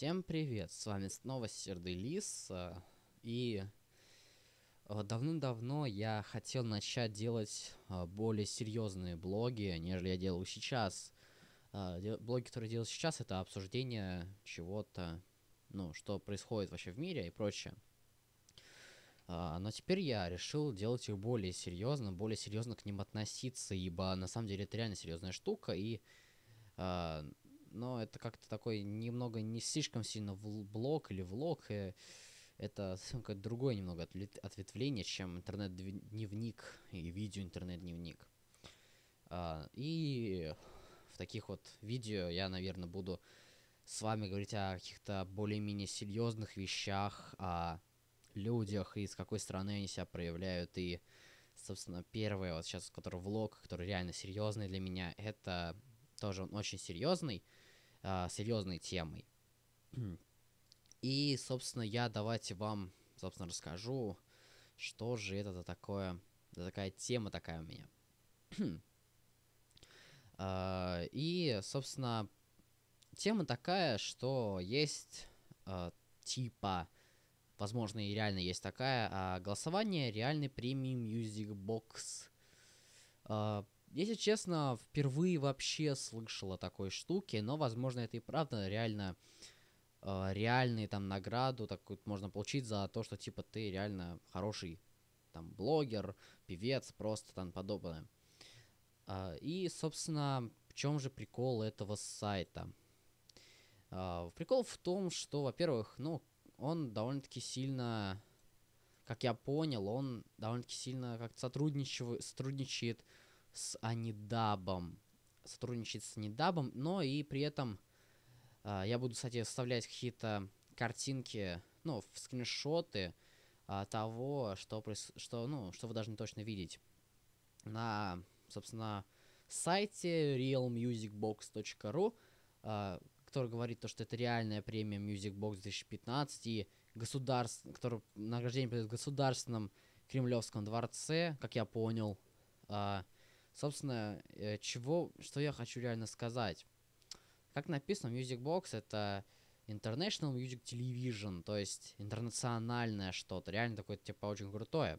Всем привет, с вами снова Серды Лис, э, и э, давным-давно я хотел начать делать э, более серьезные блоги, нежели я делал сейчас. Блоги, которые делал сейчас, это обсуждение чего-то, ну, что происходит вообще в мире и прочее. А, но теперь я решил делать их более серьезно, более серьезно к ним относиться, ибо на самом деле это реально серьезная штука, и но это как-то такой немного не слишком сильно в блок или влог. и э, Это как другое немного ответвление, чем интернет-дневник и видео-интернет-дневник. А, и в таких вот видео я, наверное, буду с вами говорить о каких-то более-менее серьезных вещах, о людях и с какой стороны они себя проявляют. И, собственно, первое, вот сейчас, который влог, который реально серьезный для меня, это тоже он очень серьезный э, а, серьезной темой. И, собственно, я давайте вам, собственно, расскажу, что же это за такое, за такая тема такая у меня. э, и, собственно, тема такая, что есть э, типа, возможно, и реально есть такая, э, голосование реальной премии Music Box. Э, если честно, впервые вообще слышал о такой штуке, но, возможно, это и правда реально э, а, реальные там награду так вот можно получить за то, что типа ты реально хороший там блогер, певец, просто там подобное. Э, и, собственно, в чем же прикол этого сайта? Э, прикол в том, что, во-первых, ну, он довольно-таки сильно, как я понял, он довольно-таки сильно как-то сотрудничает с Анидабом, сотрудничать с Анидабом, но и при этом э, я буду, кстати, вставлять какие-то картинки, ну, в скриншоты э, того, что, что, ну, что вы должны точно видеть на, собственно, сайте realmusicbox.ru, э, который говорит то, что это реальная премия Music Box 2015 и государств, который награждение придет в государственном Кремлевском дворце, как я понял, э, Собственно, э, чего, что я хочу реально сказать. Как написано, Music Box это International Music Television, то есть интернациональное что-то, реально такое типа очень крутое.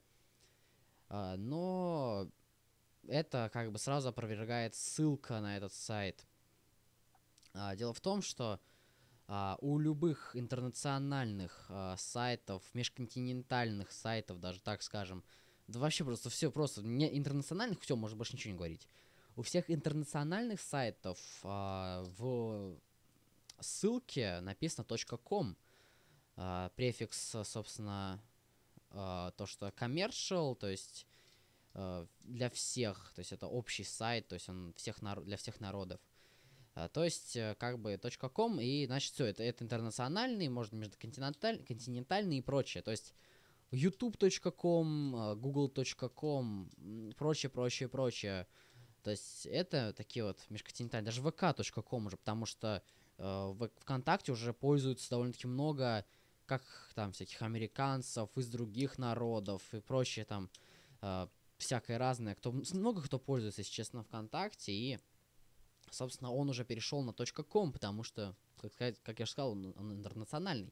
А, но это как бы сразу опровергает ссылка на этот сайт. А, дело в том, что а, у любых интернациональных сайтов, межконтинентальных сайтов, даже так скажем, да вообще просто все просто. Не интернациональных, все, можно больше ничего не говорить. У всех интернациональных сайтов а, в ссылке написано .com. А, префикс, собственно, а, то, что commercial, то есть а, для всех, то есть это общий сайт, то есть он всех нар- для всех народов. А, то есть, э, как бы, .com, и, значит, все, это, это интернациональный, может, междуконтинентальный континентальный и прочее. То есть, youtube.com, а, google.com, прочее, прочее, прочее. То есть это такие вот межконтинентальные, даже vk.com уже, потому что э, в ВКонтакте уже пользуются довольно-таки много как там всяких американцев из других народов и прочее там э, всякое разное. Кто, много кто пользуется, если честно, ВКонтакте, и, собственно, он уже перешел на .com, потому что, как, как я же сказал, он, он интернациональный.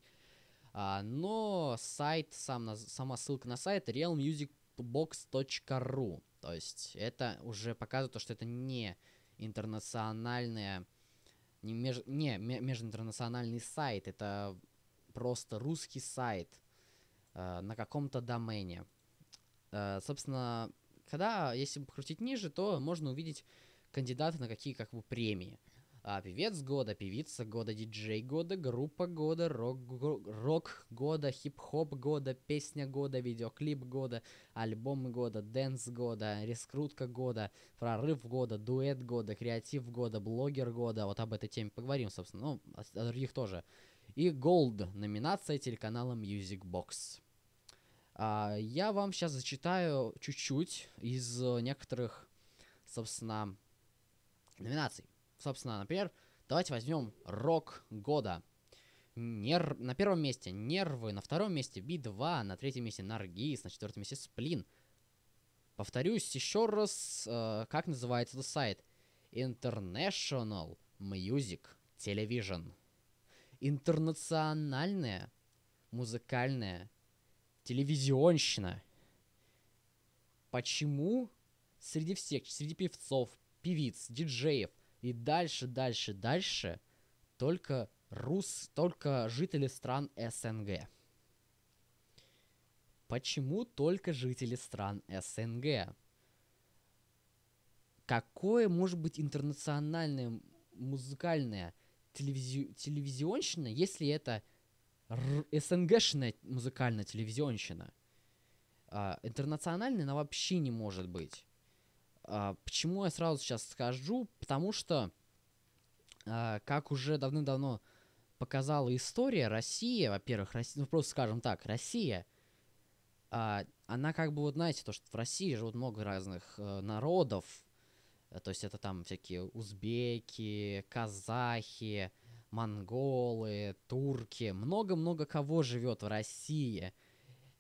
А, но сайт, сам, сама ссылка на сайт realmusicbox.ru. То есть это уже показывает то, что это не интернациональная, не, меж, не межинтернациональный сайт, это просто русский сайт э, на каком-то домене. Э, собственно, когда, если крутить ниже, то можно увидеть кандидаты на какие как бы премии. А, певец года, певица года, диджей года, группа года, рок, года, хип-хоп года, песня года, видеоклип года, альбом года, дэнс года, рескрутка года, прорыв года, дуэт года, креатив года, блогер года. Вот об этой теме поговорим, собственно. Ну, о, о других тоже. И Gold, номинация телеканала Music Box. А, я вам сейчас зачитаю чуть-чуть из э, некоторых, собственно, номинаций. Собственно, например, давайте возьмем рок года. Нер... На первом месте нервы, на втором месте би-2, на третьем месте наргиз, на четвертом месте сплин. Повторюсь еще раз, э, как называется этот сайт. International Music Television. Интернациональная музыкальная телевизионщина. Почему среди всех, среди певцов, певиц, диджеев, и дальше, дальше, дальше только рус, только жители стран СНГ. Почему только жители стран СНГ? Какое может быть интернациональное музыкальное телевизи- телевизионщина, если это р- СНГшная музыкальная телевизионщина? А, интернациональная она вообще не может быть. А, почему я сразу сейчас скажу? Потому что, а, как уже давным-давно показала история, Россия, во-первых, Россия, ну просто скажем так, Россия, а, она как бы вот, знаете, то, что в России живут много разных э, народов, э, то есть это там всякие узбеки, казахи, монголы, турки, много-много кого живет в России –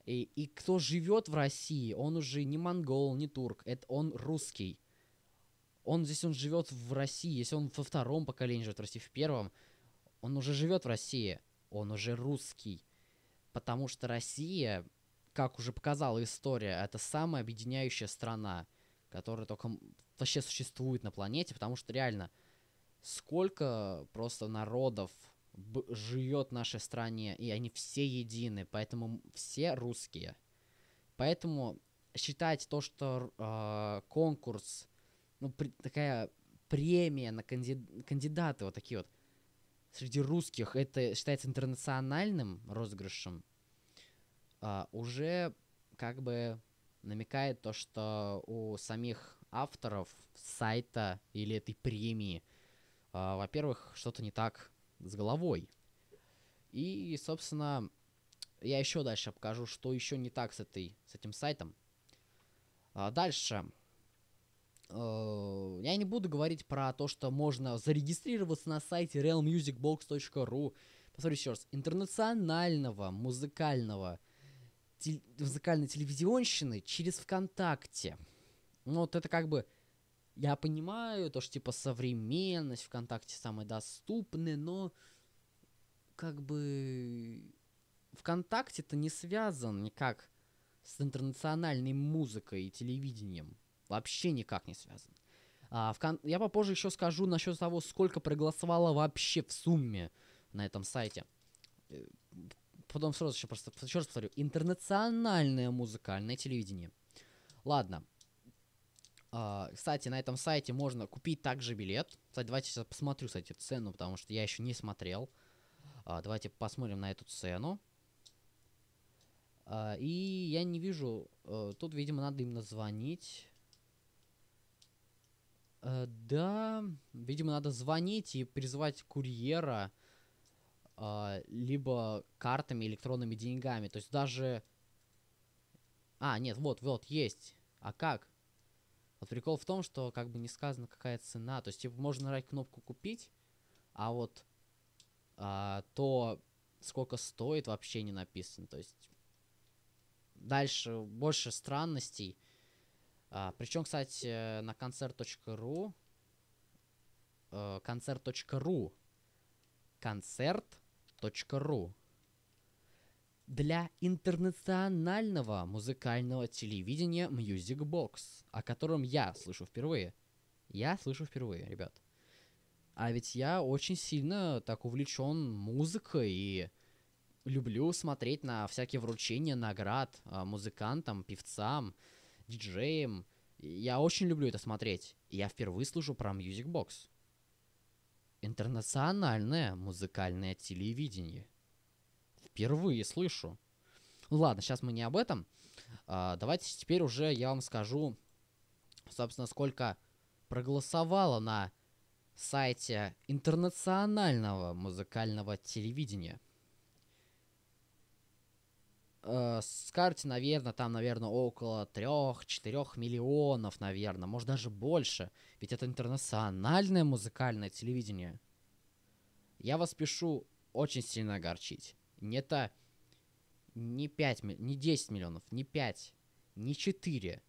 и, и кто живет в России, он уже не монгол, не турк, это он русский. Он здесь, он живет в России, если он во втором поколении живет в России, в первом, он уже живет в России, он уже русский. Потому что Россия, как уже показала история, это самая объединяющая страна, которая только вообще существует на планете, потому что реально сколько просто народов живет в нашей стране, и они все едины, поэтому все русские. Поэтому считать то, что э, конкурс, ну, при, такая премия на канди, кандидаты вот такие вот среди русских, это считается интернациональным розыгрышем, э, уже как бы намекает то, что у самих авторов сайта или этой премии, э, во-первых, что-то не так с головой. И, собственно, я еще дальше покажу, что еще не так с, этой, с этим сайтом. А дальше. Э, я не буду говорить про то, что можно зарегистрироваться на сайте realmusicbox.ru. Посмотрите еще раз. Интернационального музыкального тел музыкальной телевизионщины через ВКонтакте. Ну, вот это как бы я понимаю то, что, типа, современность ВКонтакте самая доступная, но как бы вконтакте это не связан никак с интернациональной музыкой и телевидением. Вообще никак не связан. А, в кон... Я попозже еще скажу насчет того, сколько проголосовало вообще в сумме на этом сайте. Э, потом сразу еще просто еще раз повторю. Интернациональное музыкальное телевидение. Ладно, а, кстати, на этом сайте можно купить также билет. Кстати, давайте сейчас посмотрю, кстати, цену, потому что я еще не смотрел. А, давайте посмотрим на эту цену. А, и я не вижу... А, тут, видимо, надо именно звонить. А, э, да, видимо, надо звонить и призвать курьера. А, либо картами, электронными деньгами. То есть даже... А, нет, вот, вот, есть. А как? Вот прикол в том, что как бы не сказано, какая цена. То есть, типа, можно нажать кнопку «Купить», а вот а, то, сколько стоит, вообще не написано. То есть, дальше больше странностей. А, причем, кстати, на концерт.ру э, концерт.ру концерт.ру для интернационального музыкального телевидения Music Box, о котором я слышу впервые. Я слышу впервые, ребят. А ведь я очень сильно так увлечен музыкой и люблю смотреть на всякие вручения наград а, музыкантам, певцам, диджеям. Я очень люблю это смотреть. я впервые слышу про Music Box. Интернациональное музыкальное телевидение – Впервые слышу. Ладно, сейчас мы не об этом. А, давайте теперь уже я вам скажу, собственно, сколько проголосовало на сайте интернационального музыкального телевидения. Э, с карте, наверное, там, наверное, около 3-4 миллионов, наверное, может даже больше. Ведь это интернациональное музыкальное телевидение. Я вас пишу очень сильно огорчить не это не 5, не 10 миллионов, не 5, не 4,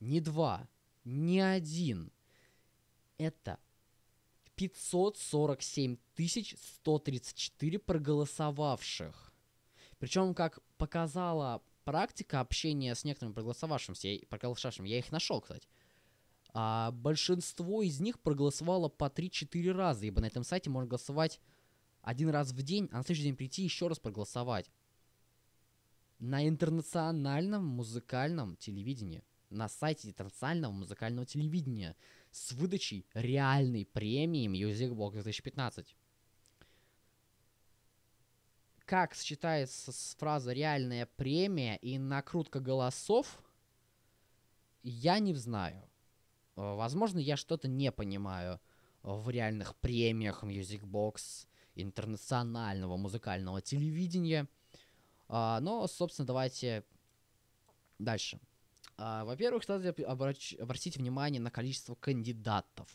не 2, не 1. Это 547 134 проголосовавших. Причем, как показала практика общения с некоторыми проголосовавшимся, я, проголосовавшим, я их нашел, кстати, а большинство из них проголосовало по 3-4 раза, ибо на этом сайте можно голосовать один раз в день, а на следующий день прийти еще раз проголосовать. На интернациональном музыкальном телевидении, на сайте интернационального музыкального телевидения с выдачей реальной премии Music Box 2015. Как сочетается с фраза «реальная премия» и «накрутка голосов», я не знаю. Э, возможно, я что-то не понимаю в реальных премиях Music Box интернационального музыкального телевидения. А, но, собственно, давайте дальше. А, во-первых, кстати, обрач... обратите внимание на количество кандидатов.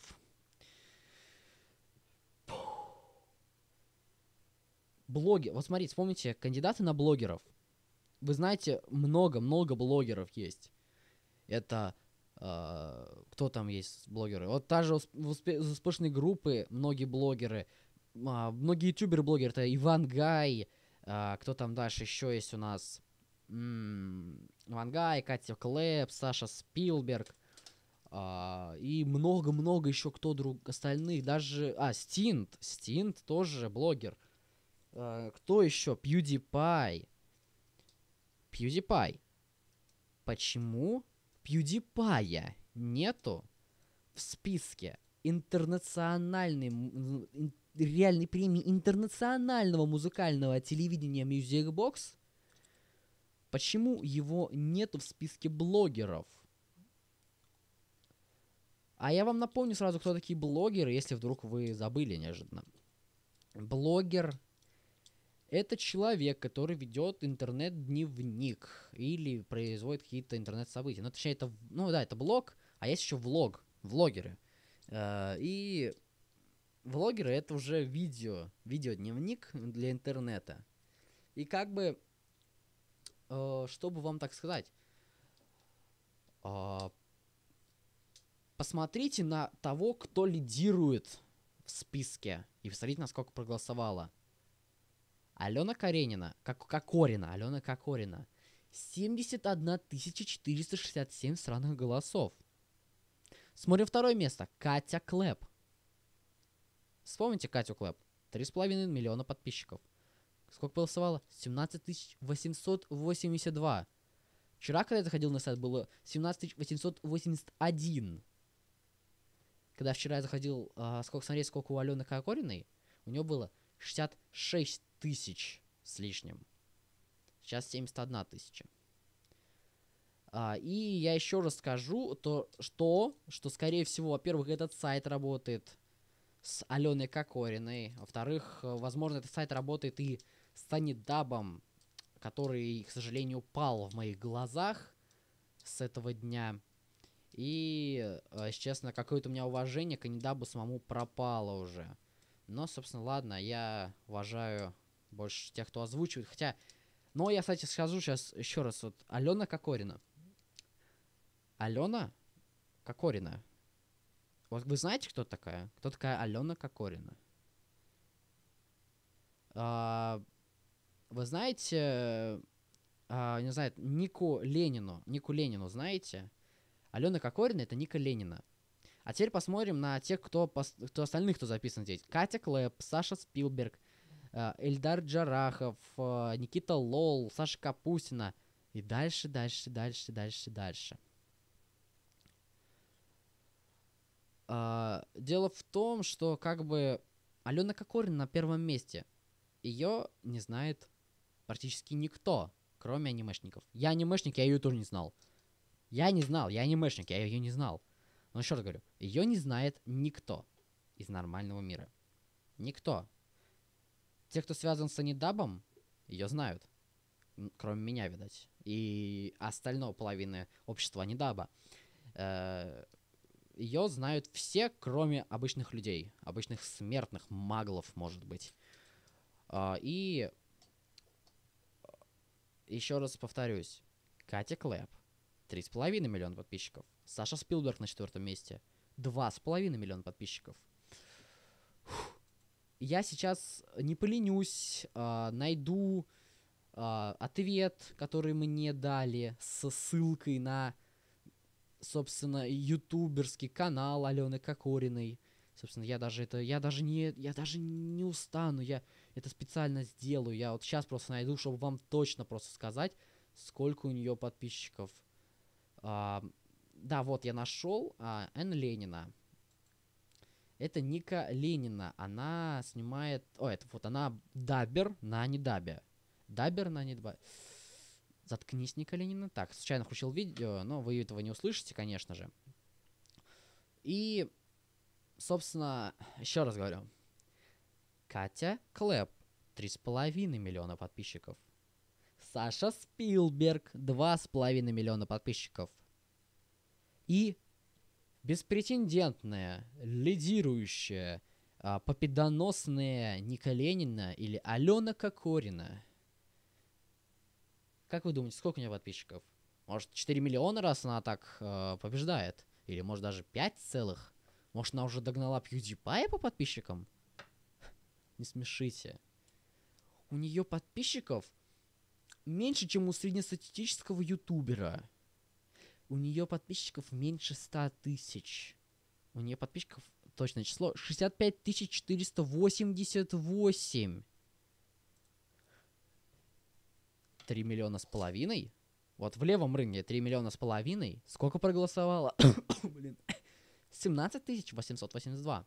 Блоги. Вот смотрите, вспомните, кандидаты на блогеров. Вы знаете, много-много блогеров есть. Это э, кто там есть блогеры? Вот та же усп- успешной группы, многие блогеры – а, многие ютуберы, блогеры, это Иван Гай, а, кто там дальше еще есть у нас? М-м, Иван Гай, Катя Клэп, Саша Спилберг, а, и много-много еще кто друг остальных, даже, а, Стинт, Стинт тоже блогер. А, кто еще? PewDiePie. PewDiePie. Почему PewDiePie нету в списке интернациональный, реальной премии интернационального музыкального телевидения Music Box, почему его нету в списке блогеров? А я вам напомню сразу, кто такие блогеры, если вдруг вы забыли неожиданно. Блогер – это человек, который ведет интернет-дневник или производит какие-то интернет-события. Ну, точнее, это, ну да, это блог, а есть еще влог, влогеры. Э, и Влогеры — это уже видео, видеодневник для интернета. И как бы, э, чтобы вам так сказать, э, посмотрите на того, кто лидирует в списке, и посмотрите, насколько проголосовало. Алена Каренина, как Кокорина, Алена Кокорина, 71 467 сраных голосов. Смотрим второе место. Катя Клэп, Вспомните Катю Клэп. 3,5 миллиона подписчиков. Сколько голосовало? 17 882. Вчера, когда я заходил на сайт, было 17 881. Когда вчера я заходил, а, сколько смотреть, сколько у Алены Кокориной, у нее было 66 тысяч с лишним. Сейчас 71 тысяча. А, и я еще расскажу то, что, что, скорее всего, во-первых, этот сайт работает с Аленой Кокориной. Во-вторых, э, возможно, этот сайт работает и с Танидабом, который, к сожалению, упал в моих глазах с этого дня. И, э, честно, какое-то у меня уважение к Анидабу самому пропало уже. Но, собственно, ладно, я уважаю больше тех, кто озвучивает. Хотя, но ну, а я, кстати, скажу сейчас еще раз. Вот Алена Кокорина. Алена Кокорина. Вот вы знаете, кто такая? Кто такая Алена Кокорина? А, вы знаете, а, не знаю, Нику Ленину. Нику Ленину знаете? Алена Кокорина это Ника Ленина. А теперь посмотрим на тех, кто, кто остальных, кто записан здесь. Катя Клэп, Саша Спилберг, а, Эльдар Джарахов, а, Никита Лол, Саша Капустина. И дальше, дальше, дальше, дальше, дальше. А, дело в том, что как бы Алена Кокорина на первом месте. Ее не знает практически никто, кроме анимешников. Я анимешник, я ее тоже не знал. Я не знал, я анимешник, я ее не знал. Но еще раз говорю, ее не знает никто из нормального мира. Никто. Те, кто связан с анидабом, ее знают. Кроме меня, видать. И остального половины общества анидаба. Э ее знают все, кроме обычных людей, обычных смертных, маглов, может быть. А, и э, еще раз повторюсь, Катя Клэп, 3,5 миллиона подписчиков. Саша Спилберг на четвертом месте, 2,5 миллиона подписчиков. Я сейчас не поленюсь, а, найду а, ответ, который мне дали, со ссылкой на собственно, ютуберский канал Алены Кокориной. Собственно, я даже это, я даже не, я даже не устану, я это специально сделаю. Я вот сейчас просто найду, чтобы вам точно просто сказать, сколько у нее подписчиков. А, да, вот я нашел а, Н. Ленина. Это Ника Ленина. Она снимает... О, это вот она дабер на недабе. Дабер на недабе. Заткнись, Николенина. Так, случайно включил видео, но вы этого не услышите, конечно же. И, собственно, еще раз говорю. Катя Клэп, 3,5 миллиона подписчиков. Саша Спилберг, 2,5 миллиона подписчиков. И беспретендентная, лидирующая, а, попедоносная Ника Ленина или Алена Кокорина как вы думаете, сколько у нее подписчиков? Может, 4 миллиона раз она так э, побеждает? Или, может, даже 5 целых? Может, она уже догнала PewDiePie по подписчикам? Не смешите. У нее подписчиков меньше, чем у среднестатистического ютубера. У нее подписчиков меньше 100 тысяч. У нее подписчиков точное число 65 488. 3 миллиона с половиной. Вот в левом рынке 3 миллиона с половиной. Сколько проголосовало? Блин. 17 882.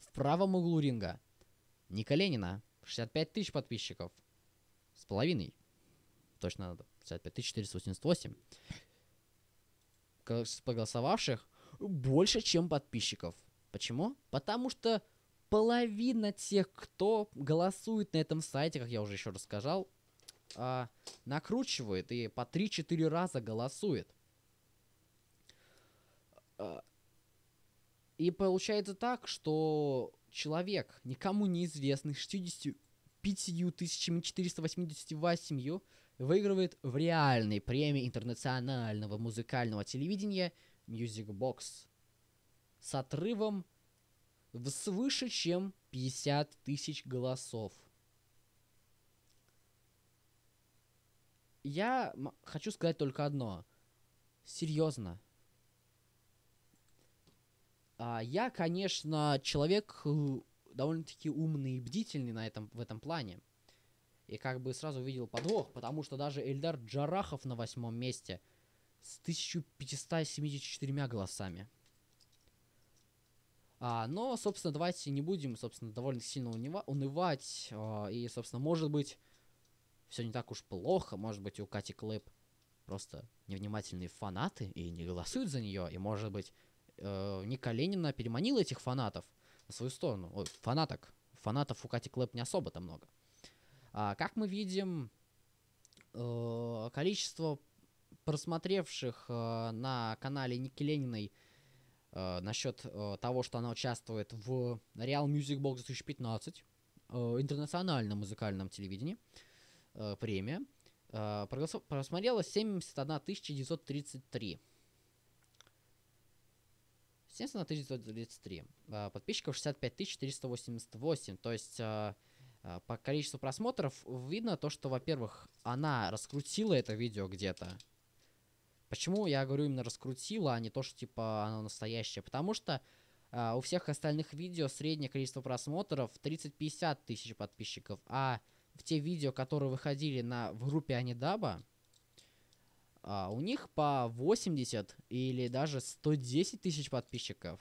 В правом углу ринга Ника Ленина. 65 тысяч подписчиков. С половиной. Точно надо. 65 488. Проголосовавших больше, чем подписчиков. Почему? Потому что половина тех, кто голосует на этом сайте, как я уже еще рассказал, а, накручивает и по 3-4 раза голосует. А, и получается так, что человек, никому неизвестный, 65 488 выигрывает в реальной премии интернационального музыкального телевидения Music Box с отрывом в свыше чем 50 тысяч голосов. Я хочу сказать только одно. Серьезно. А, я, конечно, человек э, довольно-таки умный и бдительный на этом, в этом плане. И как бы сразу увидел подвох, потому что даже Эльдар Джарахов на восьмом месте с 1574 голосами. А, но, собственно, давайте не будем, собственно, довольно сильно унива унывать. А, и, собственно, может быть, все не так уж плохо. Может быть, у Кати Клэп просто невнимательные фанаты и не голосуют за нее. И, может быть, э, Ника Ленина переманила этих фанатов на свою сторону. Ой, фанаток. Фанатов у Кати Клэп не особо-то много. А, как мы видим, э, количество просмотревших э, на канале Ники Лениной э, насчет э, того, что она участвует в Real Music Box 2015 э, интернациональном музыкальном телевидении – э, время, э, просмотрело 71 933. 71 933. Э, подписчиков 65 488. То есть э, э, по количеству просмотров видно то, что, во-первых, она раскрутила это видео где-то. Почему я говорю именно раскрутила, а не то, что типа оно настоящее? Потому что э, у всех остальных видео среднее количество просмотров 30-50 тысяч подписчиков, а в те видео, которые выходили на, в группе Анидаба, а, у них по 80 или даже 110 тысяч подписчиков.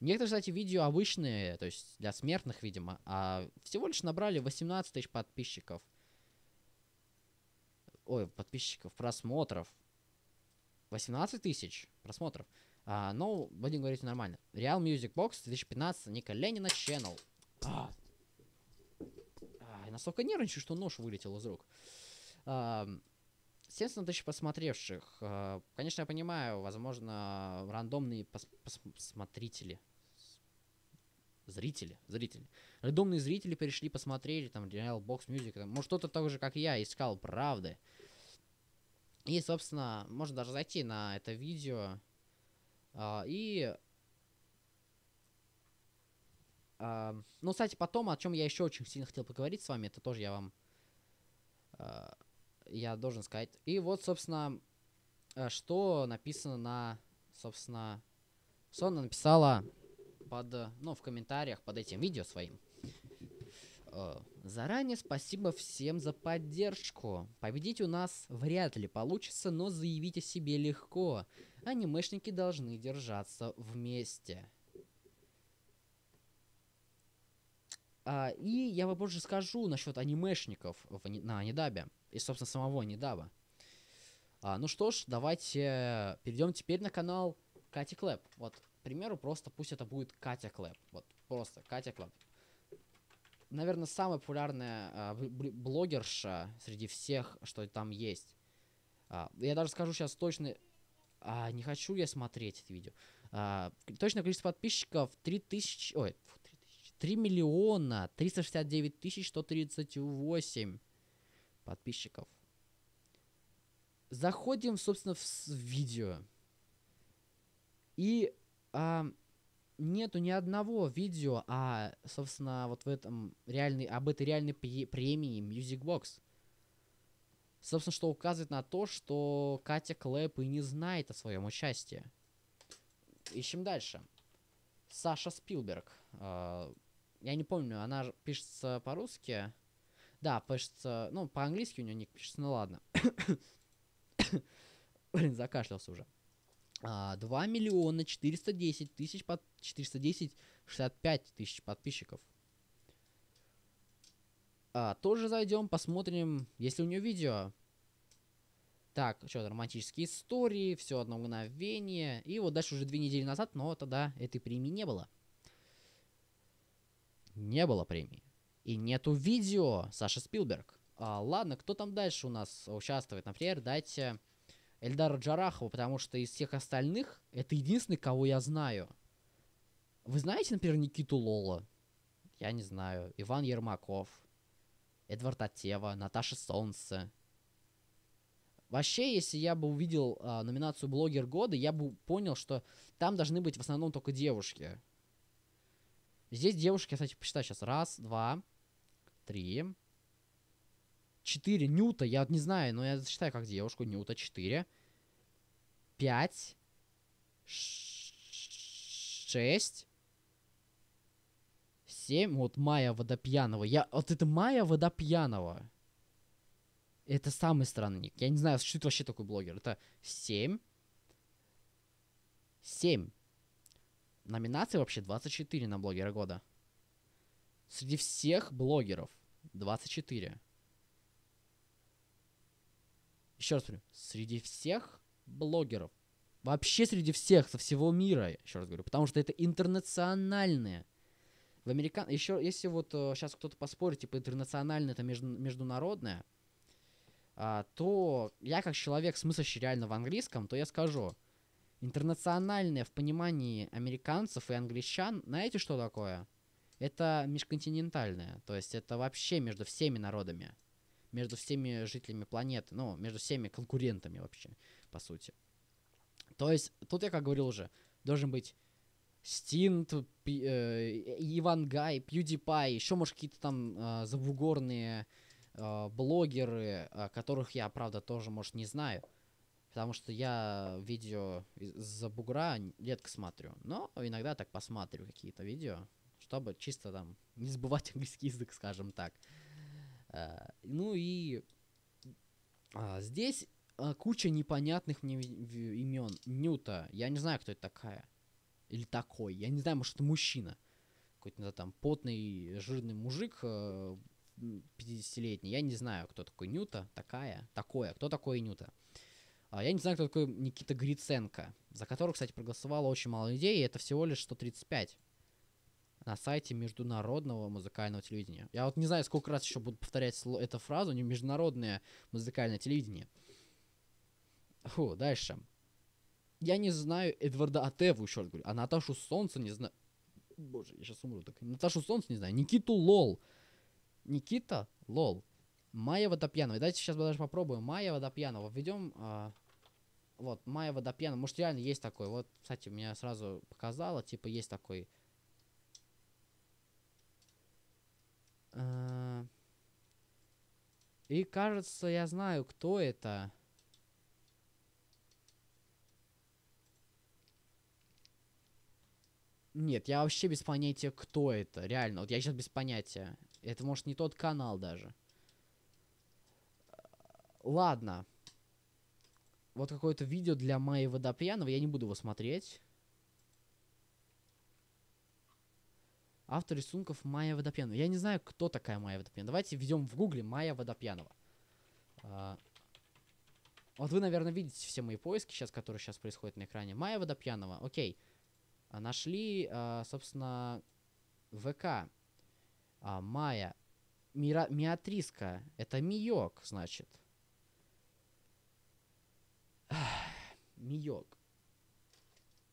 Некоторые, кстати, видео обычные, то есть для смертных, видимо, а всего лишь набрали 18 тысяч подписчиков. Ой, подписчиков, просмотров. 18 тысяч просмотров. А, но, ну, будем говорить нормально. Real Music Box 2015, Ника Ленина Channel. А, настолько нервничаю, что нож вылетел из рук. 70 тысяч посмотревших. А, конечно, я понимаю, возможно, рандомные пос посмотрители. Зрители, зрители. Рандомные зрители перешли, посмотрели, там, Real Box Music, там, может, кто-то так же, как я, искал правды. И, собственно, можно даже зайти на это видео э, и ну, кстати, потом, о чем я еще очень сильно хотел поговорить с вами, это тоже я вам... А, я должен сказать. И вот, собственно, а, что написано на... Собственно, что написала под... Ну, в комментариях под этим видео своим. А, Заранее спасибо всем за поддержку. Победить у нас вряд ли получится, но заявить о себе легко. Анимешники должны держаться вместе. А, и я вам позже скажу насчет анимешников в, на Анидабе и, собственно, самого Анидаба. А, ну что ж, давайте перейдем теперь на канал Кати Клэп. Вот, к примеру, просто пусть это будет Катя Клэп. Вот, просто Катя Клэп. Наверное, самая популярная а, блогерша среди всех, что там есть. А, я даже скажу сейчас точно... А, не хочу я смотреть это видео. А, точное количество подписчиков 3000... Ой, 3 миллиона 369 тысяч 138 подписчиков. Заходим, собственно, в, в видео. И а, нету ни одного видео, а, собственно, вот в этом реальный, об этой реальной премии Music Box. Собственно, что указывает на то, что Катя Клэп и не знает о своем участии. Ищем дальше. Саша Спилберг. А, я не помню, она пишется по-русски. Да, пишется... Ну, по-английски у нее ник пишется, ну ладно. Блин, закашлялся уже. А, 2 миллиона 410 тысяч... Под... 410 65 тысяч подписчиков. А, тоже зайдем, посмотрим, если у нее видео. Так, что-то романтические истории, все одно мгновение. И вот дальше уже две недели назад, но тогда этой премии не было не было премии. И нету видео Саша Спилберг. А, ладно, кто там дальше у нас участвует? Например, дайте Эльдару Джарахову, потому что из всех остальных это единственный, кого я знаю. Вы знаете, например, Никиту Лола? Я не знаю. Иван Ермаков. Эдвард Атева, Наташа Солнце. Вообще, если я бы увидел э, номинацию блогер года, я бы понял, что там должны быть в основном только девушки. Здесь девушек, я, кстати, посчитаю сейчас. Раз, два, три, четыре. Нюта, я не знаю, но я считаю как девушку. Нюта, четыре. Пять. Шесть. Семь. Вот Майя Водопьянова. Я... Вот это Майя Водопьянова. Это самый странный ник. Я не знаю, что это вообще такой блогер. Это семь. Семь. Номинаций вообще 24 на блогера года. Среди всех блогеров 24. Еще раз говорю, среди всех блогеров. Вообще среди всех, со всего мира, еще раз говорю, потому что это интернациональные. В американ... Еще, если вот сейчас э, кто-то поспорит, типа интернациональное, это между... международное, а, то я как человек с мыслящий реально в английском, то я скажу, Интернациональное в понимании американцев и англичан, знаете, что такое? Это межконтинентальное, то есть это вообще между всеми народами, между всеми жителями планеты, ну, между всеми конкурентами вообще, по сути. То есть, тут я, как говорил уже, должен быть Стинт, Пи, э, Иван Гай, PewDiePie, еще, может, какие-то там э, забугорные э, блогеры, э, которых я, правда, тоже, может, не знаю. Потому что я видео из-за бугра редко смотрю. Но иногда так посмотрю какие-то видео, чтобы чисто там не забывать английский язык, скажем так. Э, ну и а, здесь а, куча непонятных мне имен. Нюта, я не знаю, кто это такая. Или такой. Я не знаю, может, это мужчина. Какой-то там потный, жирный мужик 50-летний. Э, я не знаю, кто такой Нюта, такая, такое. Кто такой Нюта? А, я не знаю, кто такой Никита Гриценко, за которого, кстати, проголосовало очень мало людей, и это всего лишь 135 на сайте международного музыкального телевидения. Я вот не знаю, сколько раз еще буду повторять эту фразу, не международное музыкальное телевидение. Фу, дальше. Я не знаю Эдварда Атеву, еще раз говорю, а Наташу Солнце не знаю. Боже, я сейчас умру так. Наташу Солнце не знаю. Никиту Лол. Никита Лол. Майя Водопьянова. И давайте сейчас мы даже попробуем. Майя Водопьянова. Введем... А... Вот, Майя Водопьяна. Может, реально есть такой. Вот, кстати, меня сразу показало. Типа, есть такой. Э, и, кажется, я знаю, кто это. Нет, я вообще без понятия, кто это. Реально, вот я сейчас без понятия. Это, может, не тот канал даже. Ладно вот какое-то видео для Майи Водопьянова, я не буду его смотреть. Автор рисунков Майя Водопьянова. Я не знаю, кто такая Майя Водопьянова. Давайте введем в гугле Майя Водопьянова. А... Вот вы, наверное, видите все мои поиски сейчас, которые сейчас происходят на экране. Майя Водопьянова, окей. А нашли, а, собственно, ВК. А, Майя. Мира... Миатриска. Это Миёк, значит. Миёк.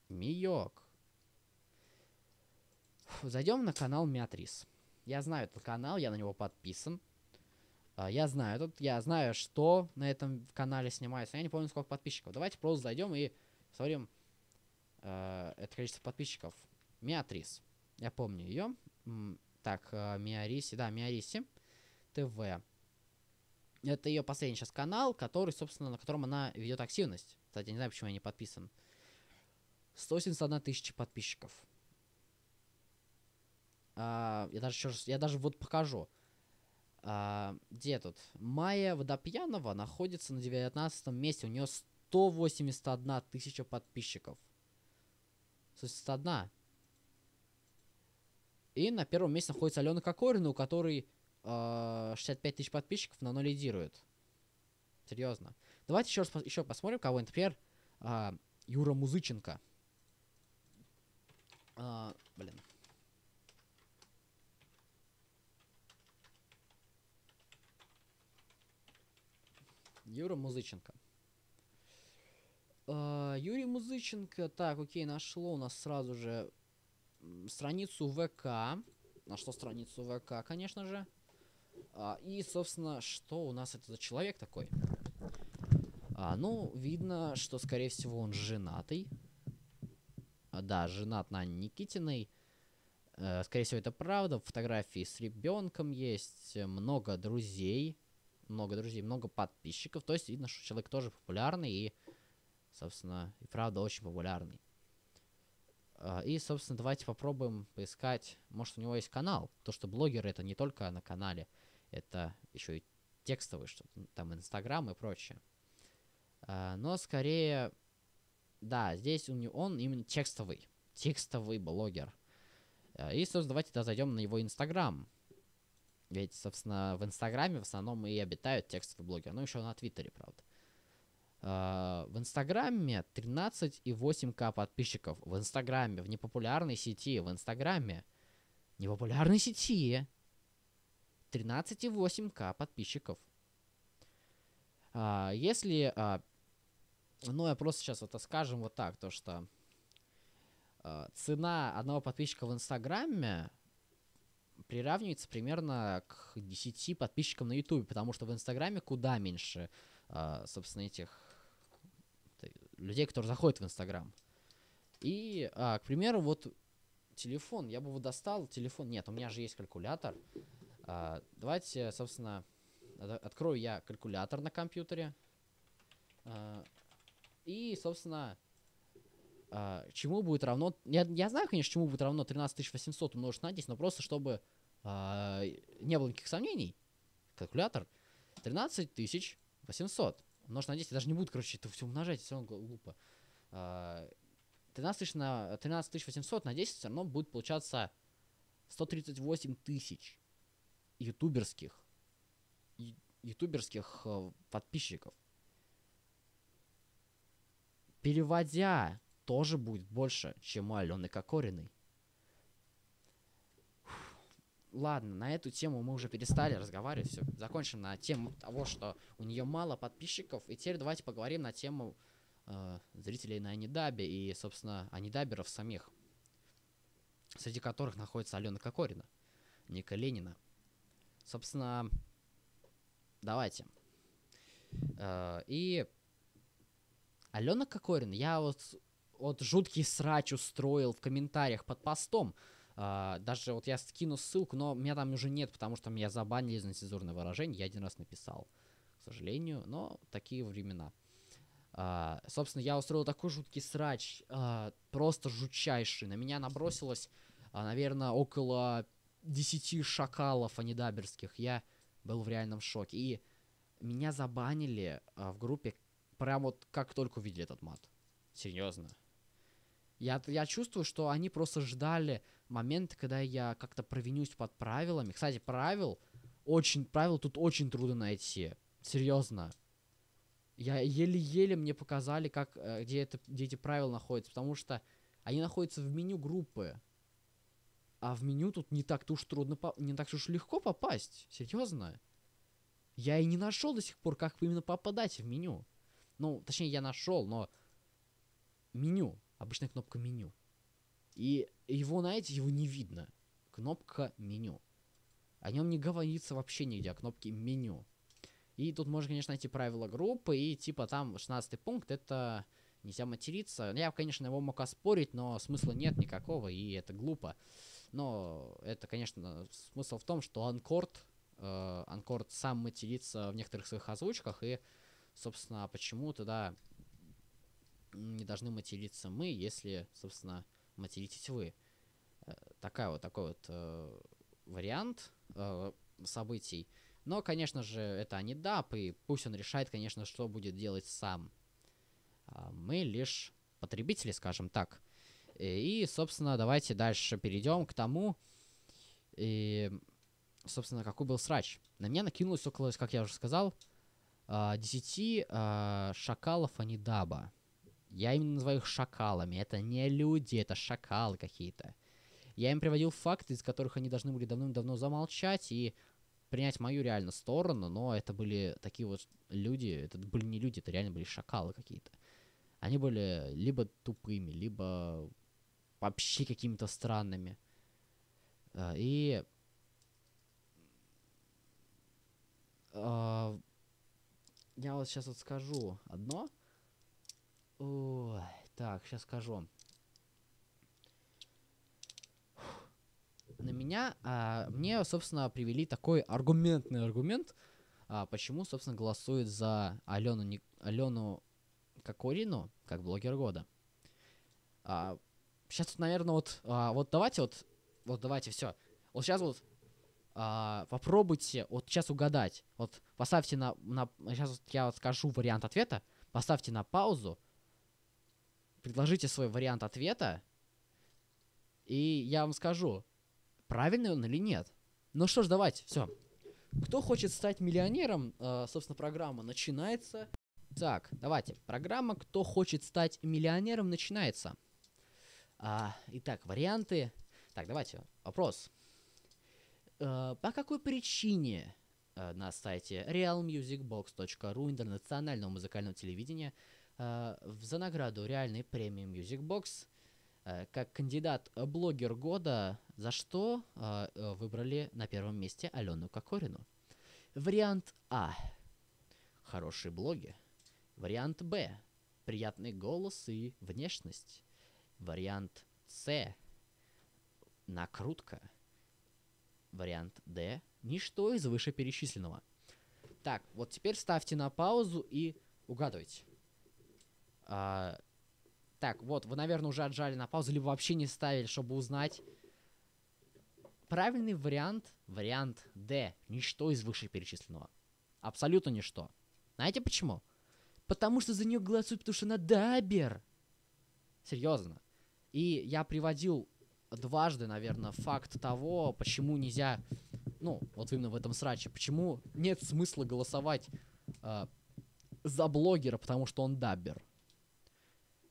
Миёк. Зайдем на канал Мятрис. Я знаю этот канал, я на него подписан. А, я знаю тут, я знаю, что на этом канале снимается. Я не помню, сколько подписчиков. Давайте просто зайдем и смотрим э, а, это количество подписчиков. Миатрис. Я помню ее. Так, э, Миариси, да, Миариси. ТВ. Это ее последний сейчас канал, который, собственно, на котором она ведет активность. Кстати, не знаю, почему я не подписан. 171 тысяча подписчиков. А, я даже еще раз, я даже вот покажу. А, где тут? Майя Водопьянова находится на 19 месте. У нее 181 тысяча подписчиков. 181. И на первом месте находится Алена Кокорина, у которой 65 э, тысяч подписчиков, но оно лидирует. Серьезно. Давайте еще раз еще посмотрим кого. Например, э, Юра Музыченко. Э, блин. Юра Музыченко. Юрий Музыченко. Так, окей, нашло у нас сразу же страницу ВК. Нашло страницу ВК, конечно же. А, и, собственно, что у нас это за человек такой? А, ну, видно, что, скорее всего, он женатый. А, да, женат на Никитиной. А, скорее всего, это правда. Фотографии с ребенком есть, э, много друзей. Много друзей, много подписчиков. То есть видно, что человек тоже популярный и, собственно, и правда очень популярный. А, и, собственно, давайте попробуем поискать, может, у него есть канал. То, что блогеры, это не только на канале это еще и текстовый, что ну, там Инстаграм и прочее. А, но скорее, да, здесь у него он именно текстовый, текстовый блогер. А, и, собственно, давайте тогда зайдем на его Инстаграм. Ведь, собственно, в Инстаграме в основном и обитают текстовые блогеры. Ну, еще на Твиттере, правда. А, в Инстаграме 13,8к подписчиков. В Инстаграме, в непопулярной сети, в Инстаграме. Непопулярной сети. 13,8к подписчиков. А, если... А, ну, я просто сейчас это скажем вот так, то что а, цена одного подписчика в Инстаграме приравнивается примерно к 10 подписчикам на Ютубе, потому что в Инстаграме куда меньше, а, собственно, этих людей, которые заходят в Инстаграм. И, а, к примеру, вот телефон, я бы его достал, телефон, нет, у меня же есть калькулятор, а, давайте, собственно, открою я калькулятор на компьютере. А, и, собственно, а, чему будет равно... Я, я знаю, конечно, чему будет равно 13800 умножить на 10, но просто чтобы не было никаких сомнений. Калькулятор 13800 умножить на 10. Я даже не буду, короче, это все умножать, все равно глупо. А, 13800 на, 13 800 на 10 все равно будет получаться 138 тысяч ютуберских, ютуберских э, подписчиков. Переводя тоже будет больше, чем у Алены Кокориной. Ладно, на эту тему мы уже перестали разговаривать. Все, закончим на тему того, что у нее мало подписчиков. И теперь давайте поговорим на тему э, зрителей на Анидабе и, собственно, Анидаберов самих, среди которых находится Алена Кокорина, Ника Ленина. Собственно, давайте. Э, и Алена Кокорин, я вот, вот жуткий срач устроил в комментариях под постом. Э, даже вот я скину ссылку, но меня там уже нет, потому что меня забанили за нецензурное выражение, я один раз написал, к сожалению, но такие времена. Uh, собственно, я устроил такой жуткий срач, uh, просто жучайший, На меня набросилось, uh, наверное, около десяти шакалов а не даберских Я был в реальном шоке. И меня забанили а, в группе прям вот как только увидели этот мат. Серьезно. Я, я чувствую, что они просто ждали момент когда я как-то провинюсь под правилами. Кстати, правил очень, правил тут очень трудно найти. Серьезно. Я еле-еле мне показали, как, э, где, это, где эти правила находятся, потому что они находятся в меню группы. А в меню тут не так-то уж трудно, не так то уж легко попасть. Серьезно. Я и не нашел до сих пор, как именно попадать в меню. Ну, точнее, я нашел, но... Меню. Обычная кнопка меню. И его, знаете, его не видно. Кнопка меню. О нем не говорится вообще нигде, о кнопке меню. И тут можно, конечно, найти правила группы, и типа там 16 пункт, это нельзя материться. Я, конечно, его мог оспорить, но смысла нет никакого, и это глупо. Но это, конечно, смысл в том, что Анкорд, э, Анкорд сам матерится в некоторых своих озвучках, и, собственно, почему тогда не должны материться мы, если, собственно, материтесь вы. Э, такая вот, такой вот э, вариант э, событий. Но, конечно же, это не анидап, и пусть он решает, конечно, что будет делать сам. А мы лишь потребители, скажем так. И, собственно, давайте дальше перейдем к тому, и, собственно, какой был срач. На меня накинулось около, как я уже сказал, 10 а, а, шакалов а не даба. Я именно называю их шакалами. Это не люди, это шакалы какие-то. Я им приводил факты, из которых они должны были давным-давно замолчать и принять мою реально сторону, но это были такие вот люди, это были не люди, это реально были шакалы какие-то. Они были либо тупыми, либо вообще какими-то странными. Э, и... Э, я вот сейчас вот скажу одно. Ой, так, сейчас скажу. На меня, а, мне, собственно, привели такой аргументный аргумент, а, почему, собственно, голосует за Алену, не, Алену Кокорину как блогер года. А, Сейчас, наверное, вот, а, вот давайте вот, вот давайте все. Вот сейчас вот а, попробуйте вот сейчас угадать. Вот поставьте на, на сейчас вот я вот скажу вариант ответа. Поставьте на паузу, предложите свой вариант ответа, и я вам скажу, правильный он или нет. Ну что ж, давайте, все. Кто хочет стать миллионером, э, собственно, программа начинается. Так, давайте. Программа «Кто хочет стать миллионером» начинается. А, итак, варианты. Так, давайте, вопрос. Э, по какой причине э, на сайте realmusicbox.ru интернационального музыкального телевидения э, за награду реальной премии Music Box э, как кандидат э, блогер года, за что э, выбрали на первом месте Алену Кокорину? Вариант А. Хорошие блоги. Вариант Б. Приятный голос и внешность. Вариант С – накрутка. Вариант Д – ничто из вышеперечисленного. Так, вот теперь ставьте на паузу и угадывайте. А, так, вот, вы, наверное, уже отжали на паузу, либо вообще не ставили, чтобы узнать. Правильный вариант, вариант Д, ничто из вышеперечисленного. Абсолютно ничто. Знаете почему? Потому что за нее голосуют, потому что она дабер. Серьезно. И я приводил дважды, наверное, факт того, почему нельзя, ну, вот именно в этом сраче, почему нет смысла голосовать э, за блогера, потому что он даббер.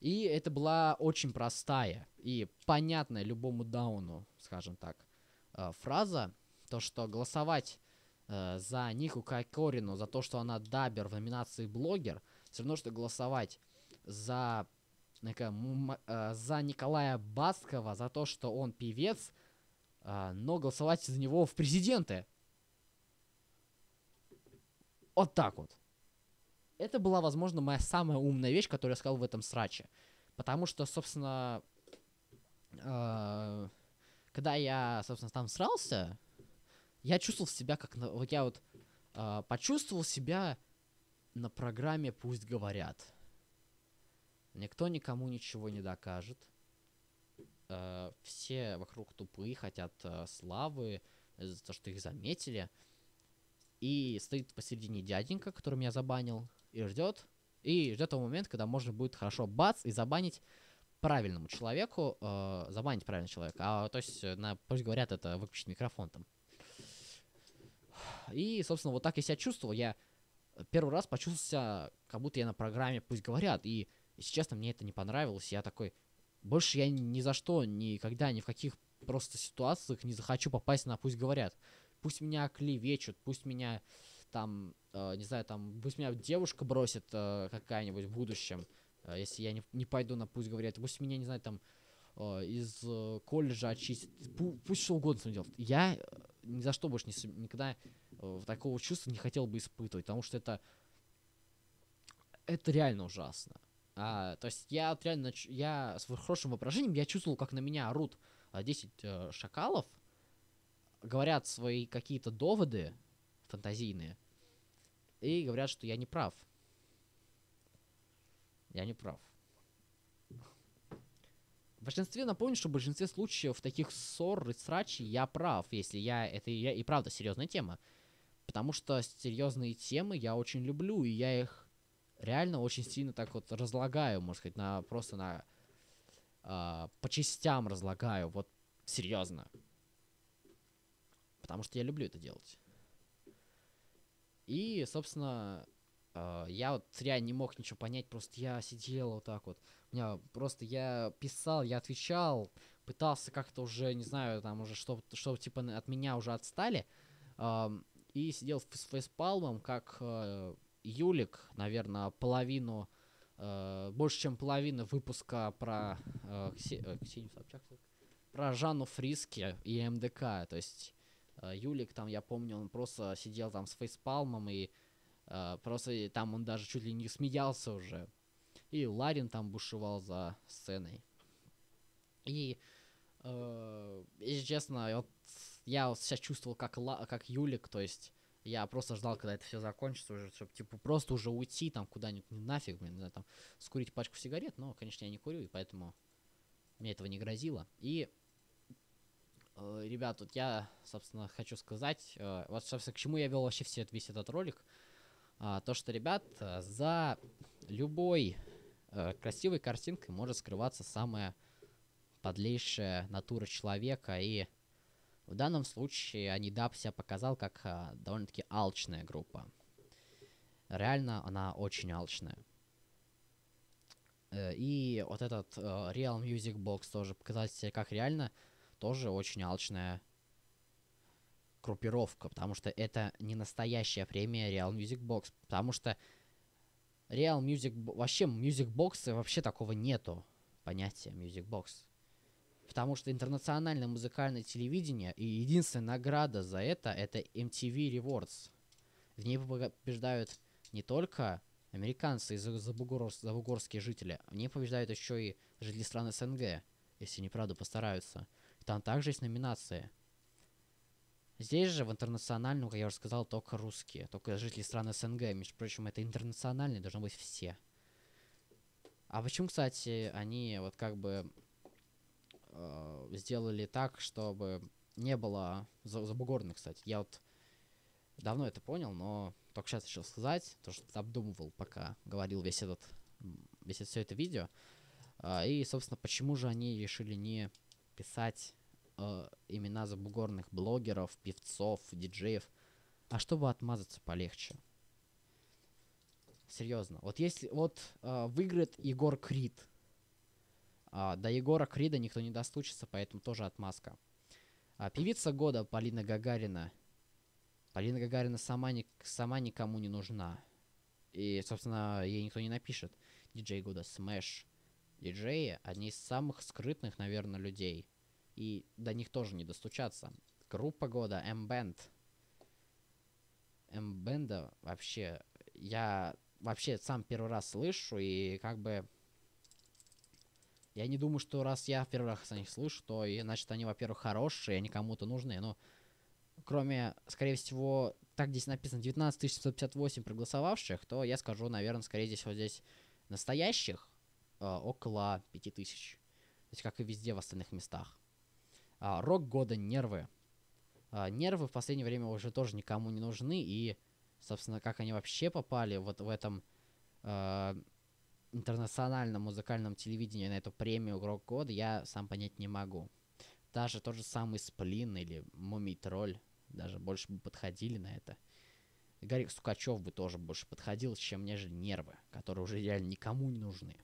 И это была очень простая и понятная любому дауну, скажем так, э, фраза, то, что голосовать э, за Нику Кайкорину, за то, что она дабер в номинации блогер, все равно, что голосовать за а, за Николая Баскова, за то, что он певец, а, но голосовать за него в президенты. Вот так вот. Это была, возможно, моя самая умная вещь, которую я сказал в этом сраче. Потому что, собственно, а, когда я, собственно, там срался, я чувствовал себя как... Вот я вот почувствовал себя на программе «Пусть говорят». Никто никому ничего не докажет. Э, все вокруг тупые, хотят э, славы за то, что их заметили. И стоит посередине дяденька, который меня забанил, и ждет. И ждет того момента, когда можно будет хорошо бац и забанить правильному человеку. Э, забанить правильного человека. А, то есть, э, на, пусть говорят, это выключить микрофон там. И, собственно, вот так я себя чувствовал. Я первый раз почувствовал себя, как будто я на программе «Пусть говорят». И если честно, мне это не понравилось. Я такой, больше я ни за что, никогда, ни в каких просто ситуациях не захочу попасть на «пусть говорят». Пусть меня клевечут, пусть меня там, э, не знаю, там, пусть меня девушка бросит э, какая-нибудь в будущем, э, если я не, не пойду на «пусть говорят», пусть меня, не знаю, там, э, из э, колледжа очистят, Пу пусть что угодно с ним делает. Я э, ни за что больше не, никогда э, такого чувства не хотел бы испытывать, потому что это, это реально ужасно. А, то есть я вот реально, я с хорошим воображением, я чувствовал, как на меня орут 10 а, э, шакалов, говорят свои какие-то доводы фантазийные и говорят, что я не прав. Я не прав. В большинстве, напомню, что в большинстве случаев таких ссор и срачей я прав, если я, это я, и правда серьезная тема. Потому что серьезные темы я очень люблю, и я их реально очень сильно так вот разлагаю, можно сказать, на просто на э, по частям разлагаю, вот серьезно. Потому что я люблю это делать. И, собственно, э, я вот реально не мог ничего понять, просто я сидел вот так вот. У меня просто я писал, я отвечал, пытался как-то уже, не знаю, там уже, что, что типа от меня уже отстали. Э, и сидел с фейспалмом, как э, Юлик, наверное, половину, э, больше чем половина выпуска про э, Ксе, э, Собчак, про Жанну Фриски и МДК. То есть э, Юлик там, я помню, он просто сидел там с фейспалмом и э, просто там он даже чуть ли не смеялся уже. И Ларин там бушевал за сценой. И, э, если честно, вот я вот сейчас чувствовал как, ла, как Юлик, то есть я просто ждал, когда это все закончится уже, чтобы, типа, просто уже уйти там куда-нибудь ну, нафиг, блин, не знаю, там, скурить пачку сигарет, но, конечно, я не курю, и поэтому мне этого не грозило. И, э, ребят, вот я, собственно, хочу сказать, э, вот, собственно, к чему я вел вообще все, весь этот ролик, э, то, что, ребят, э, за любой э, красивой картинкой может скрываться самая подлейшая натура человека, и в данном случае Анидап себя показал как а, довольно-таки алчная группа. Реально она очень алчная. Э, и вот этот uh, Real Music Box тоже показать себя как реально тоже очень алчная группировка, потому что это не настоящая премия Real Music Box, потому что Real Music... Вообще, Music Box вообще такого нету, понятия Music Box. Потому что интернациональное музыкальное телевидение и единственная награда за это это MTV Rewards. В ней побеждают не только американцы и забугор, забугорские жители, в ней побеждают еще и жители стран СНГ, если не неправда постараются. Там также есть номинации. Здесь же в интернациональном, как я уже сказал, только русские, только жители стран СНГ. Между прочим, это интернациональные, должны быть все. А почему, кстати, они вот как бы э, сделали так, чтобы не было забугорных, кстати. Я вот давно это понял, но только сейчас решил сказать, то что обдумывал, пока говорил весь этот, весь это, все это видео. Э, и, собственно, почему же они решили не писать э, имена забугорных блогеров, певцов, диджеев, а чтобы отмазаться полегче. Серьезно. Вот если вот э, выиграет Егор Крид, а, до Егора Крида никто не достучится, поэтому тоже отмазка. А, певица года Полина Гагарина. Полина Гагарина сама, ни, сама никому не нужна. И, собственно, ей никто не напишет. Диджей года Smash. Диджеи — одни из самых скрытных, наверное, людей. И до них тоже не достучаться. Группа года M-Band. M-Band вообще... Я вообще сам первый раз слышу, и как бы я не думаю, что раз я в первый раз о них слышу, то и, значит они, во-первых, хорошие, они кому-то нужны. Но ну, кроме, скорее всего, так здесь написано 19 758 проголосовавших, то я скажу, наверное, скорее здесь вот здесь настоящих э, около 5000. То есть как и везде в остальных местах. А, рок года нервы. А, нервы в последнее время уже тоже никому не нужны. И, собственно, как они вообще попали вот в этом э, интернациональном музыкальном телевидении на эту премию Рок года я сам понять не могу. Даже тот же самый Сплин или Мумий Тролль даже больше бы подходили на это. Гарик Сукачев бы тоже больше подходил, чем мне же нервы, которые уже реально никому не нужны.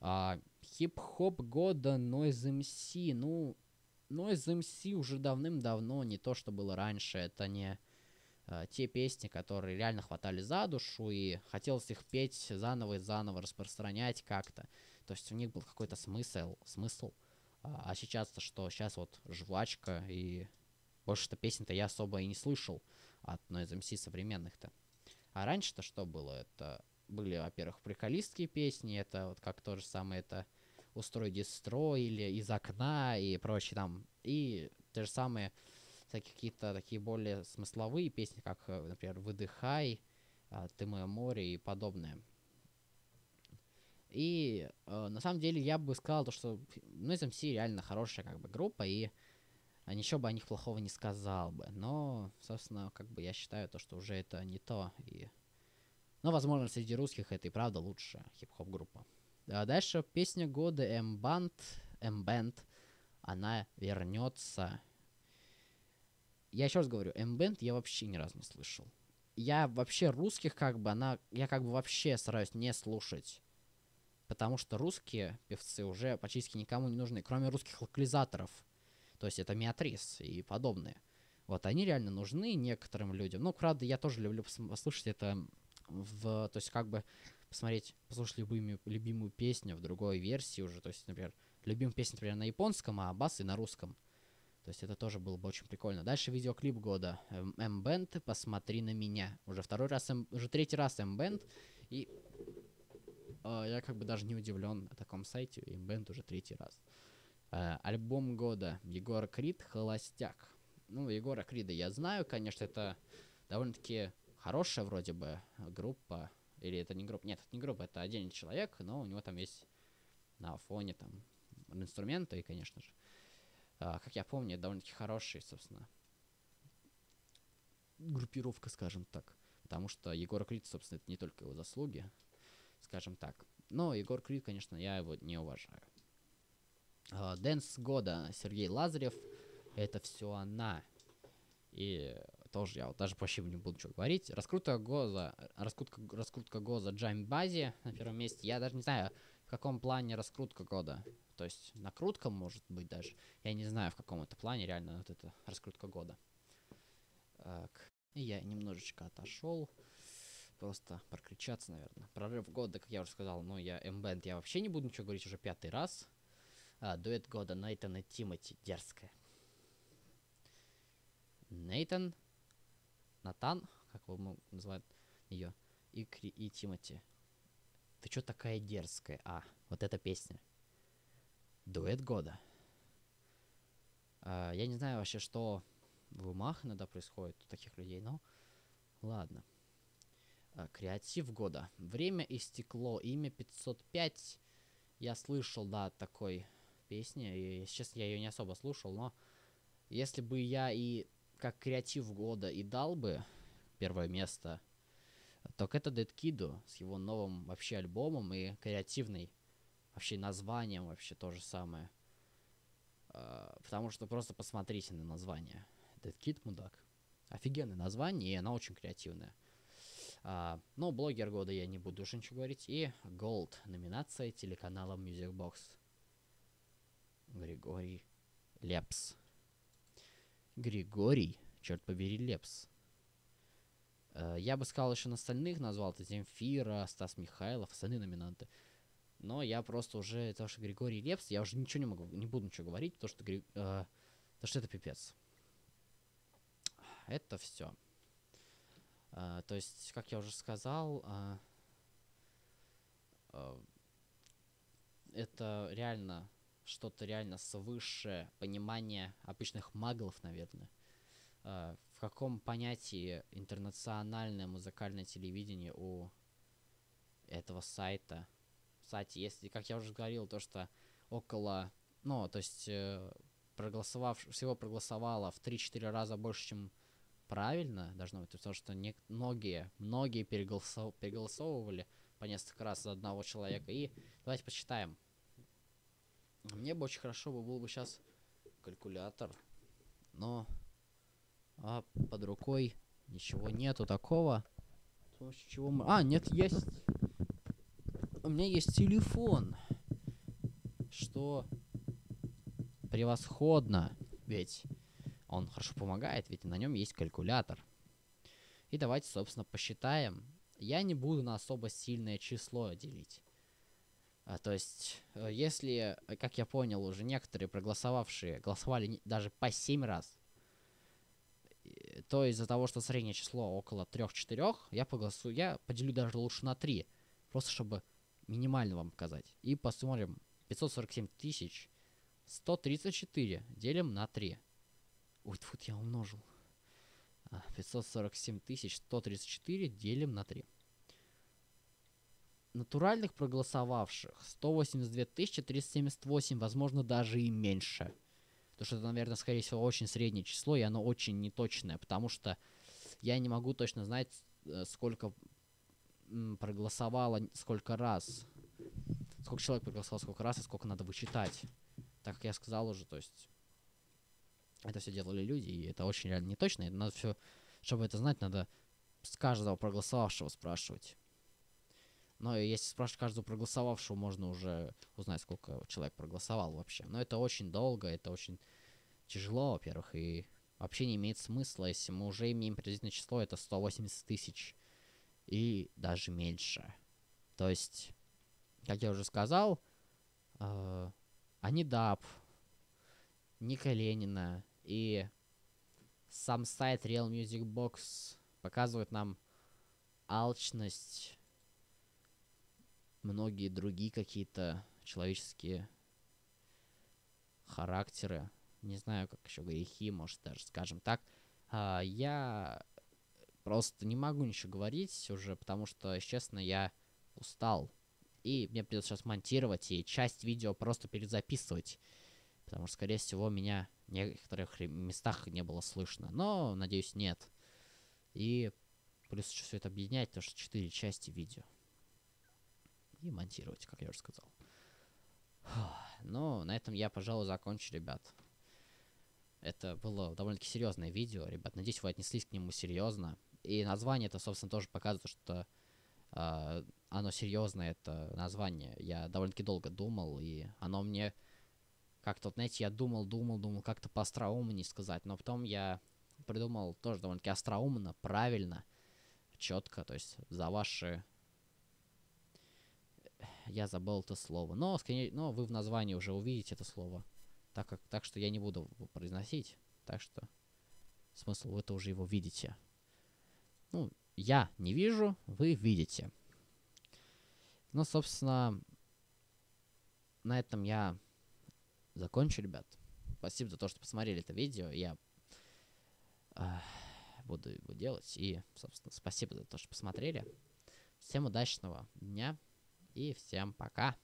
А, хип-хоп года Noise MC, ну, Noise MC уже давным-давно не то, что было раньше, это не э, те песни, которые реально хватали за душу, и хотелось их петь заново и заново, распространять как-то. То есть у них был какой-то смысл, смысл. А, а сейчас-то что? Сейчас вот жвачка, и больше-то песен-то я особо и не слышал от из MC эм современных-то. А раньше-то что было? Это были, во-первых, приколистские песни, это вот как то же самое, это «Устрой дестрой» или «Из окна» и прочее там. И те же самые всякие какие-то такие более смысловые песни, как, э, например, «Выдыхай», а, «Ты мое море» и подобное. И э, на самом деле я бы сказал то, что Noise ну, MC реально хорошая как бы группа, и а ничего бы о них плохого не сказал бы. Но, собственно, как бы я считаю то, что уже это не то. И... Но, ну, возможно, среди русских это и правда лучшая хип-хоп группа. А дальше песня года M-Band, M-Band, она вернется я еще раз говорю, м я вообще ни разу не слышал. Я вообще русских как бы, она, я как бы вообще стараюсь не слушать. Потому что русские певцы уже практически никому не нужны, кроме русских локализаторов. То есть это Миатрис и подобные. Вот они реально нужны некоторым людям. Ну, правда, я тоже люблю послушать это в... То есть как бы посмотреть, послушать любимую, любимую песню в другой версии уже. То есть, например, любимую песню, например, на японском, а бас на русском. То есть это тоже было бы очень прикольно. Дальше видеоклип года. Эм, M-Band «Посмотри на меня». Уже второй раз, M эм, уже третий раз M-Band. И э, я как бы даже не удивлен на таком сайте. M-Band уже третий раз. Э, альбом года. Егор Крид «Холостяк». Ну, Егора Крида я знаю, конечно, это довольно-таки хорошая вроде бы группа. Или это не группа? Нет, это не группа, это отдельный человек, но у него там есть на фоне там инструменты, конечно же. А, как я помню, довольно-таки хороший, собственно, группировка, скажем так. Потому что Егор Крид, собственно, это не только его заслуги, скажем так. Но Егор Крид, конечно, я его не уважаю. А, Дэнс года Сергей Лазарев. Это все она. И тоже я вот даже почти не буду что говорить. Раскрутка Гоза, раскрутка, раскрутка Гоза Джайм Бази на первом месте. Я даже не знаю, в каком плане раскрутка года. То есть накрутка может быть даже. Я не знаю, в каком это плане реально вот это раскрутка года. Так. Э, и я немножечко отошел. Просто прокричаться, наверное. Прорыв года, как я уже сказал, ну я эмбенд, я вообще не буду ничего говорить уже пятый раз. А, дуэт года Нейтан и Тимати. Дерзкая. Нейтан, Натан, как его называют ее, и, Кри, и Тимати. Ты чё такая дерзкая? А, вот эта песня. Дуэт года. А, я не знаю вообще, что в умах иногда происходит у таких людей, но ладно. А, креатив года. Время и стекло. имя 505. Я слышал, да, такой песни, и, если честно, я ее не особо слушал, но если бы я и как креатив года и дал бы первое место так это Dead Kid с его новым вообще альбомом и креативной вообще названием вообще то же самое. А, потому что просто посмотрите на название. Dead Kid мудак. Офигенное название, и она очень креативная. Uh, но блогер года я не буду уж ничего говорить. И Gold номинация телеканала Music Box. Григорий Лепс. Григорий, черт побери, Лепс. Э, я бы сказал, еще на остальных назвал, это Земфира, Стас Михайлов, остальные номинанты. Но я просто уже, потому что Григорий Лепс, я уже ничего не могу, не буду ничего говорить, потому что, э, потому что это пипец. Это все. Э, то есть, как я уже сказал, э, э, это реально что-то реально свыше понимания обычных маглов, наверное. Э, каком понятии интернациональное музыкальное телевидение у этого сайта? Кстати, если, как я уже говорил, то, что около, ну, то есть э, проголосовав, всего проголосовало в 3-4 раза больше, чем правильно должно быть, потому что не, многие, многие переголосов, переголосовывали по несколько раз за одного человека. И давайте посчитаем. Мне бы очень хорошо было бы сейчас калькулятор, но а под рукой ничего нету такого. С помощью чего мы... А, нет, есть... У меня есть телефон. Что превосходно, ведь он хорошо помогает, ведь на нем есть калькулятор. И давайте, собственно, посчитаем. Я не буду на особо сильное число делить. А, то есть, э, если, э, как я понял, уже некоторые проголосовавшие голосовали даже по 7 раз, то из-за того, что среднее число около 3-4, я поголосую, я поделю даже лучше на 3, просто чтобы минимально вам показать. И посмотрим, 547 тысяч 134 делим на 3. Ой, тут я умножил. 547 а, тысяч 134 делим на 3. Натуральных проголосовавших 182 тысячи 378, возможно, даже и меньше. Потому что это, наверное, скорее всего, очень среднее число, и оно очень неточное, потому что я не могу точно знать, э, сколько проголосовало, сколько раз. Сколько человек проголосовало, сколько раз, и сколько надо вычитать. Так как я сказал уже, то есть это все делали люди, и это очень реально неточно. И надо все, чтобы это знать, надо с каждого проголосовавшего спрашивать. Но если спрашивать каждого проголосовавшего, можно уже узнать, сколько человек проголосовал вообще. Но это очень долго, это очень тяжело, во-первых, и вообще не имеет смысла, если мы уже имеем приблизительное число, это 180 тысяч и даже меньше. То есть, как я уже сказал, э, Анидап, Ника Ленина и сам сайт Real Music Box показывает нам алчность многие другие какие-то человеческие характеры, не знаю, как еще грехи, может, даже скажем так, а, я просто не могу ничего говорить уже, потому что, честно, я устал. И мне придется сейчас монтировать и часть видео просто перезаписывать, потому что, скорее всего, меня в некоторых местах не было слышно, но, надеюсь, нет. И плюс еще все это объединять, потому что 4 части видео и монтировать, как я уже сказал. Ну, на этом я, пожалуй, закончу, ребят. Это было довольно-таки серьезное видео, ребят. Надеюсь, вы отнеслись к нему серьезно. И название это, собственно, тоже показывает, что э, оно серьезное, это название. Я довольно-таки долго думал, и оно мне как-то, вот, знаете, я думал, думал, думал, как-то по не сказать. Но потом я придумал тоже довольно-таки остроумно, правильно, четко. То есть за ваши я забыл это слово. Но, скорее, но вы в названии уже увидите это слово. Так, как, так что я не буду произносить. Так что смысл вы это уже его видите. Ну, я не вижу, вы видите. Ну, собственно, на этом я закончу, ребят. Спасибо за то, что посмотрели это видео. Я э, буду его делать. И, собственно, спасибо за то, что посмотрели. Всем удачного дня. И всем пока.